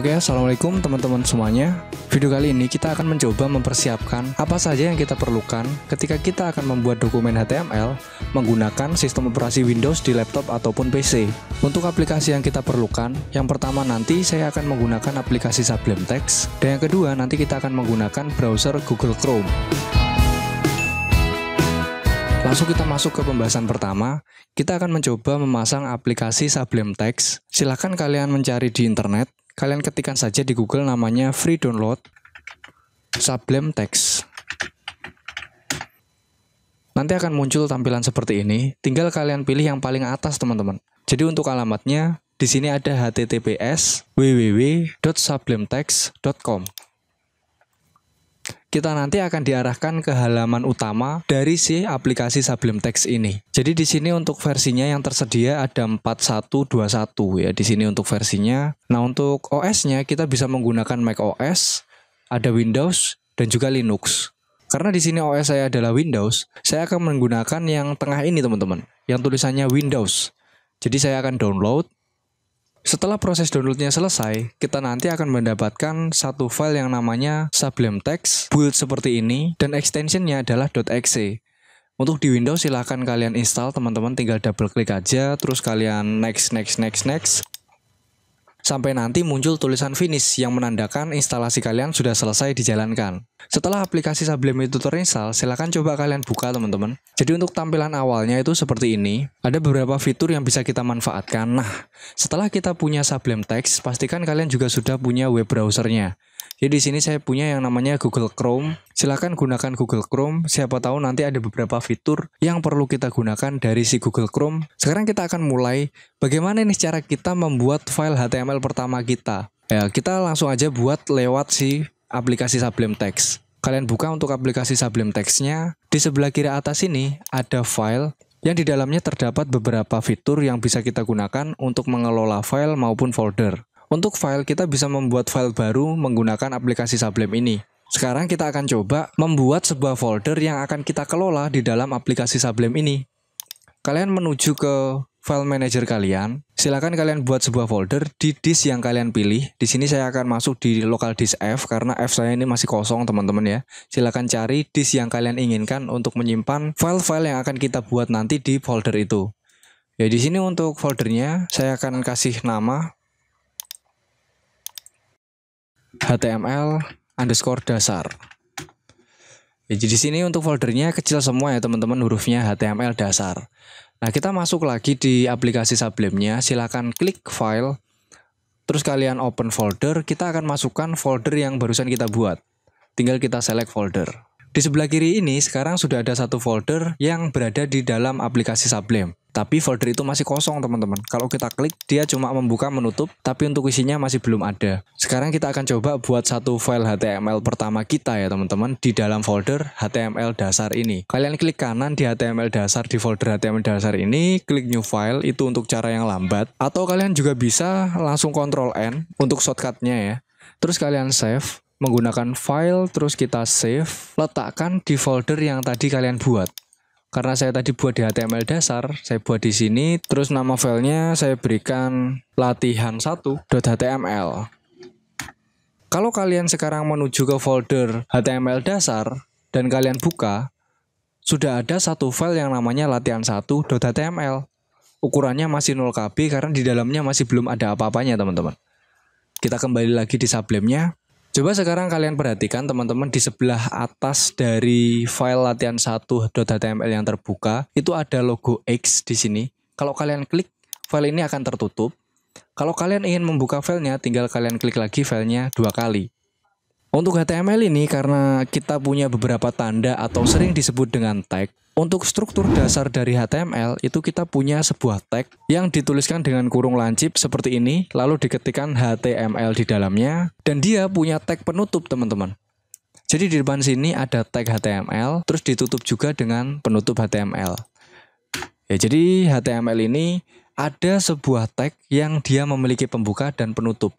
Oke, assalamualaikum teman-teman semuanya. Video kali ini kita akan mencoba mempersiapkan apa saja yang kita perlukan ketika kita akan membuat dokumen HTML menggunakan sistem operasi Windows di laptop ataupun PC. Untuk aplikasi yang kita perlukan, yang pertama nanti saya akan menggunakan aplikasi Sublime Text, dan yang kedua nanti kita akan menggunakan browser Google Chrome. Langsung kita masuk ke pembahasan pertama, kita akan mencoba memasang aplikasi Sublime Text. Silahkan kalian mencari di internet, Kalian ketikkan saja di Google namanya free download Sublime Text. Nanti akan muncul tampilan seperti ini. Tinggal kalian pilih yang paling atas, teman-teman. Jadi untuk alamatnya di sini ada https www.sublimetext.com kita nanti akan diarahkan ke halaman utama dari si aplikasi Sublime Text ini. Jadi di sini untuk versinya yang tersedia ada 4121 ya di sini untuk versinya. Nah, untuk OS-nya kita bisa menggunakan Mac OS, ada Windows dan juga Linux. Karena di sini OS saya adalah Windows, saya akan menggunakan yang tengah ini teman-teman, yang tulisannya Windows. Jadi saya akan download setelah proses downloadnya selesai, kita nanti akan mendapatkan satu file yang namanya Sublime Text, build seperti ini, dan extensionnya adalah .exe. Untuk di Windows silahkan kalian install teman-teman tinggal double klik aja, terus kalian next, next, next, next, sampai nanti muncul tulisan finish yang menandakan instalasi kalian sudah selesai dijalankan. Setelah aplikasi Sublime itu terinstall, silahkan coba kalian buka teman-teman. Jadi untuk tampilan awalnya itu seperti ini. Ada beberapa fitur yang bisa kita manfaatkan. Nah, setelah kita punya Sublime Text, pastikan kalian juga sudah punya web browsernya. Jadi di sini saya punya yang namanya Google Chrome. Silahkan gunakan Google Chrome. Siapa tahu nanti ada beberapa fitur yang perlu kita gunakan dari si Google Chrome. Sekarang kita akan mulai bagaimana ini cara kita membuat file HTML pertama kita. Ya, kita langsung aja buat lewat si aplikasi Sublime Text. Kalian buka untuk aplikasi Sublime Text-nya. Di sebelah kiri atas ini ada file yang di dalamnya terdapat beberapa fitur yang bisa kita gunakan untuk mengelola file maupun folder. Untuk file, kita bisa membuat file baru menggunakan aplikasi Sublime ini. Sekarang kita akan coba membuat sebuah folder yang akan kita kelola di dalam aplikasi Sublime ini. Kalian menuju ke file manager kalian, silakan kalian buat sebuah folder di disk yang kalian pilih. Di sini saya akan masuk di local disk F karena F saya ini masih kosong teman-teman ya. Silakan cari disk yang kalian inginkan untuk menyimpan file-file yang akan kita buat nanti di folder itu. Ya di sini untuk foldernya saya akan kasih nama html underscore dasar. Ya, jadi di sini untuk foldernya kecil semua ya teman-teman hurufnya html dasar. Nah kita masuk lagi di aplikasi sublime-nya. silahkan klik file, terus kalian open folder, kita akan masukkan folder yang barusan kita buat. Tinggal kita select folder. Di sebelah kiri ini sekarang sudah ada satu folder yang berada di dalam aplikasi Sublime. Tapi folder itu masih kosong teman-teman. Kalau kita klik dia cuma membuka menutup tapi untuk isinya masih belum ada. Sekarang kita akan coba buat satu file HTML pertama kita ya teman-teman di dalam folder HTML dasar ini. Kalian klik kanan di HTML dasar di folder HTML dasar ini, klik new file itu untuk cara yang lambat atau kalian juga bisa langsung Ctrl N untuk shortcutnya ya. Terus kalian save menggunakan file terus kita save, letakkan di folder yang tadi kalian buat. Karena saya tadi buat di HTML dasar, saya buat di sini, terus nama filenya saya berikan latihan1.html. Kalau kalian sekarang menuju ke folder HTML dasar dan kalian buka, sudah ada satu file yang namanya latihan1.html. Ukurannya masih 0 KB karena di dalamnya masih belum ada apa-apanya, teman-teman. Kita kembali lagi di sublimnya, Coba sekarang kalian perhatikan teman-teman di sebelah atas dari file latihan 1.html yang terbuka, itu ada logo X di sini. Kalau kalian klik, file ini akan tertutup. Kalau kalian ingin membuka filenya, tinggal kalian klik lagi filenya dua kali. Untuk HTML ini karena kita punya beberapa tanda atau sering disebut dengan tag, untuk struktur dasar dari HTML itu kita punya sebuah tag yang dituliskan dengan kurung lancip seperti ini lalu diketikkan HTML di dalamnya dan dia punya tag penutup teman-teman. Jadi di depan sini ada tag HTML terus ditutup juga dengan penutup HTML. Ya jadi HTML ini ada sebuah tag yang dia memiliki pembuka dan penutup.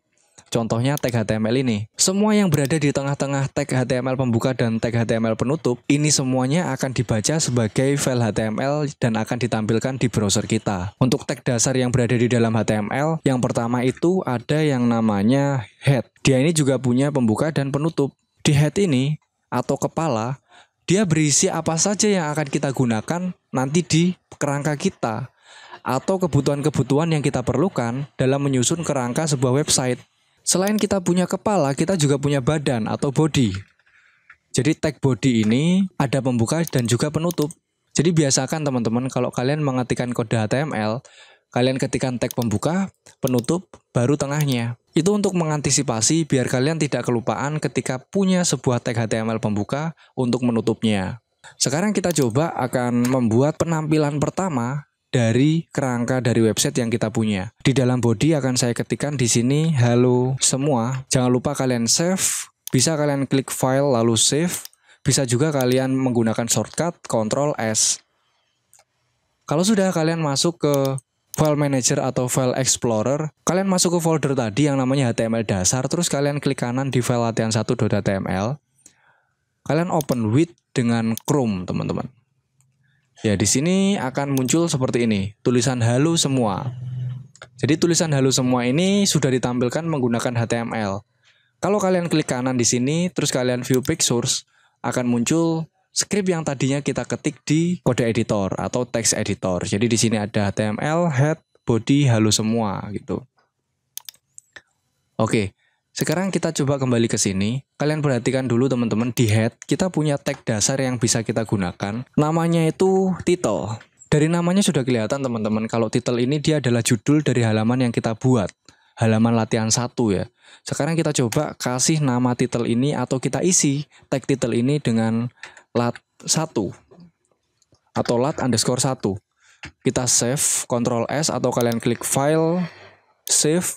Contohnya tag HTML ini. Semua yang berada di tengah-tengah tag HTML pembuka dan tag HTML penutup, ini semuanya akan dibaca sebagai file HTML dan akan ditampilkan di browser kita. Untuk tag dasar yang berada di dalam HTML, yang pertama itu ada yang namanya head. Dia ini juga punya pembuka dan penutup. Di head ini, atau kepala, dia berisi apa saja yang akan kita gunakan nanti di kerangka kita atau kebutuhan-kebutuhan yang kita perlukan dalam menyusun kerangka sebuah website. Selain kita punya kepala, kita juga punya badan atau body. Jadi tag body ini ada pembuka dan juga penutup. Jadi biasakan teman-teman kalau kalian mengetikkan kode HTML, kalian ketikkan tag pembuka, penutup, baru tengahnya. Itu untuk mengantisipasi biar kalian tidak kelupaan ketika punya sebuah tag HTML pembuka untuk menutupnya. Sekarang kita coba akan membuat penampilan pertama dari kerangka dari website yang kita punya. Di dalam body akan saya ketikkan di sini halo semua. Jangan lupa kalian save, bisa kalian klik file lalu save, bisa juga kalian menggunakan shortcut Ctrl S. Kalau sudah kalian masuk ke file manager atau file explorer, kalian masuk ke folder tadi yang namanya HTML dasar, terus kalian klik kanan di file latihan 1.html. Kalian open with dengan Chrome, teman-teman. Ya, di sini akan muncul seperti ini, tulisan halo semua. Jadi tulisan halo semua ini sudah ditampilkan menggunakan HTML. Kalau kalian klik kanan di sini, terus kalian view page source, akan muncul script yang tadinya kita ketik di kode editor atau text editor. Jadi di sini ada HTML, head, body, halo semua gitu. Oke, sekarang kita coba kembali ke sini. Kalian perhatikan dulu teman-teman di head kita punya tag dasar yang bisa kita gunakan. Namanya itu title. Dari namanya sudah kelihatan teman-teman kalau title ini dia adalah judul dari halaman yang kita buat. Halaman latihan 1 ya. Sekarang kita coba kasih nama title ini atau kita isi tag title ini dengan lat 1 atau lat underscore 1. Kita save, Ctrl S atau kalian klik file, save,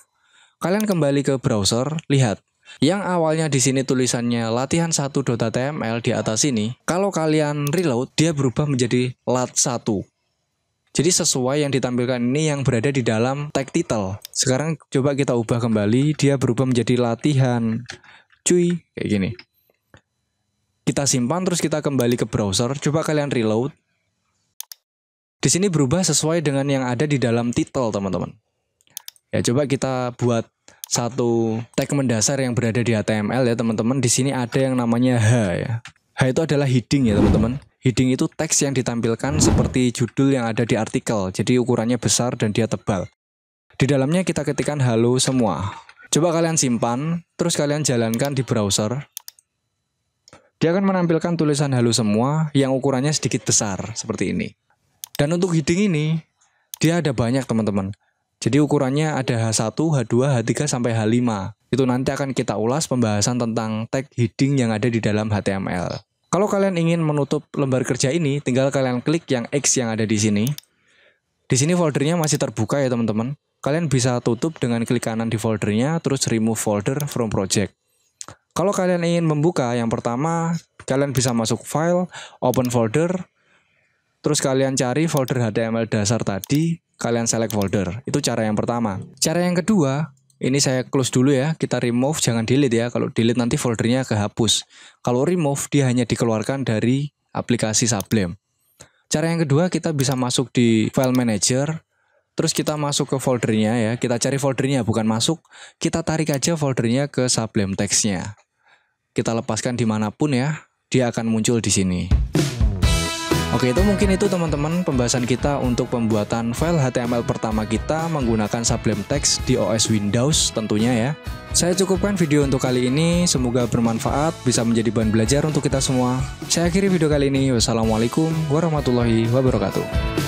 Kalian kembali ke browser, lihat. Yang awalnya di sini tulisannya latihan Dota TML di atas ini, kalau kalian reload, dia berubah menjadi lat1. Jadi sesuai yang ditampilkan ini yang berada di dalam tag title. Sekarang coba kita ubah kembali, dia berubah menjadi latihan. Cuy, kayak gini. Kita simpan terus kita kembali ke browser, coba kalian reload. Di sini berubah sesuai dengan yang ada di dalam title, teman-teman. Ya coba kita buat satu tag mendasar yang berada di HTML ya teman-teman. Di sini ada yang namanya H ya. H itu adalah heading ya teman-teman. Heading itu teks yang ditampilkan seperti judul yang ada di artikel. Jadi ukurannya besar dan dia tebal. Di dalamnya kita ketikkan halo semua. Coba kalian simpan, terus kalian jalankan di browser. Dia akan menampilkan tulisan halo semua yang ukurannya sedikit besar seperti ini. Dan untuk heading ini, dia ada banyak teman-teman. Jadi ukurannya ada H1, H2, H3, sampai H5. Itu nanti akan kita ulas pembahasan tentang tag heading yang ada di dalam HTML. Kalau kalian ingin menutup lembar kerja ini, tinggal kalian klik yang X yang ada di sini. Di sini foldernya masih terbuka ya teman-teman. Kalian bisa tutup dengan klik kanan di foldernya, terus remove folder from project. Kalau kalian ingin membuka, yang pertama kalian bisa masuk file, open folder, terus kalian cari folder HTML dasar tadi, kalian select folder. Itu cara yang pertama. Cara yang kedua, ini saya close dulu ya. Kita remove, jangan delete ya. Kalau delete nanti foldernya kehapus. Kalau remove, dia hanya dikeluarkan dari aplikasi Sublime. Cara yang kedua, kita bisa masuk di file manager. Terus kita masuk ke foldernya ya. Kita cari foldernya, bukan masuk. Kita tarik aja foldernya ke Sublime textnya Kita lepaskan dimanapun ya. Dia akan muncul di sini. Oke itu mungkin itu teman-teman pembahasan kita untuk pembuatan file HTML pertama kita menggunakan Sublime Text di OS Windows tentunya ya. Saya cukupkan video untuk kali ini, semoga bermanfaat, bisa menjadi bahan belajar untuk kita semua. Saya akhiri video kali ini, wassalamualaikum warahmatullahi wabarakatuh.